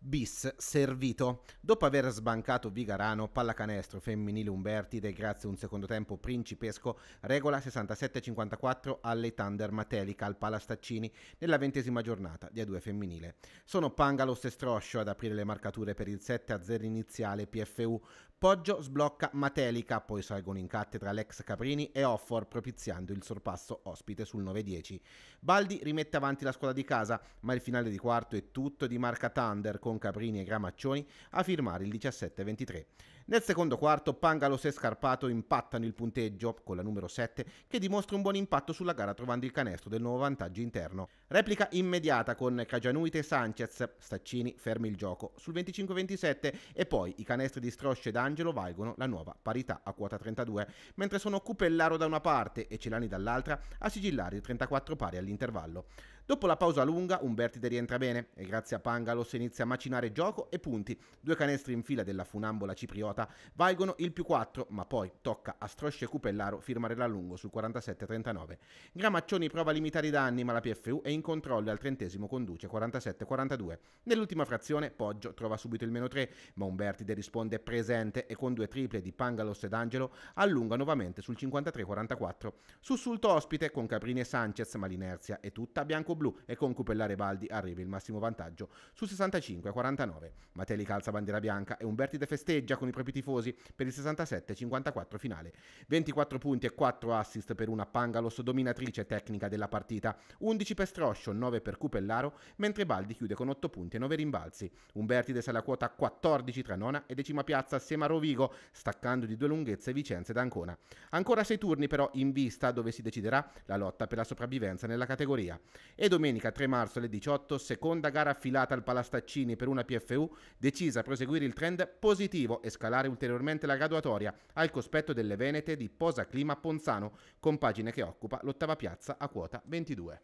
bis servito. Dopo aver sbancato Vigarano, pallacanestro femminile Umbertide, grazie un secondo tempo principesco, regola 67-54 alle Thunder Matelica al Palastaccini nella ventesima giornata di A2 femminile. Sono Pangalos e Stroscio ad aprire le marcature per il 7-0 iniziale PFU. Poggio sblocca Matelica, poi salgono in cattedra l'ex Caprini e Offor propiziando il sorpasso ospite sul 9-10. Baldi rimette avanti la squadra di casa, ma il finale di quarto è tutto di marca Thunder con Caprini e Gramaccioni a firmare il 17-23. Nel secondo quarto Pangalos e Scarpato impattano il punteggio con la numero 7 che dimostra un buon impatto sulla gara trovando il canestro del nuovo vantaggio interno. Replica immediata con Cagianuite e Sanchez, Staccini fermi il gioco sul 25-27 e poi i canestri di Strosce ed Angelo valgono la nuova parità a quota 32, mentre sono Cupellaro da una parte e Celani dall'altra a sigillare il 34 pari all'intervallo. Dopo la pausa lunga, Umbertide rientra bene e grazie a Pangalos inizia a macinare gioco e punti. Due canestri in fila della funambola cipriota valgono il più 4, ma poi tocca a Strosce e Cupellaro firmare l'allungo sul 47-39. Gramaccioni prova a limitare i danni, ma la PFU è in controllo e al trentesimo conduce 47-42. Nell'ultima frazione Poggio trova subito il meno 3, ma Umbertide risponde presente e con due triple di Pangalos ed Angelo allunga nuovamente sul 53-44. Sussulto ospite con Caprini e Sanchez, ma l'inerzia è tutta bianco bianco-blu e con Cupellare Baldi arriva il massimo vantaggio su 65 a 49. Mateli calza bandiera bianca e Umbertide festeggia con i propri tifosi per il 67-54 finale. 24 punti e 4 assist per una Pangalos dominatrice tecnica della partita, 11 per Stroscio, 9 per Cupellaro, mentre Baldi chiude con 8 punti e 9 rimbalzi. Umbertide sale a quota 14 tra nona e decima piazza assieme a Rovigo, staccando di due lunghezze Vicenza ed Ancona. Ancora 6 turni però in vista dove si deciderà la lotta per la sopravvivenza nella categoria. E domenica 3 marzo alle 18, seconda gara affilata al Palastaccini per una PFU, decisa a proseguire il trend positivo e scalare ulteriormente la graduatoria al cospetto delle Venete di Posa Clima Ponzano, compagine che occupa l'ottava piazza a quota 22.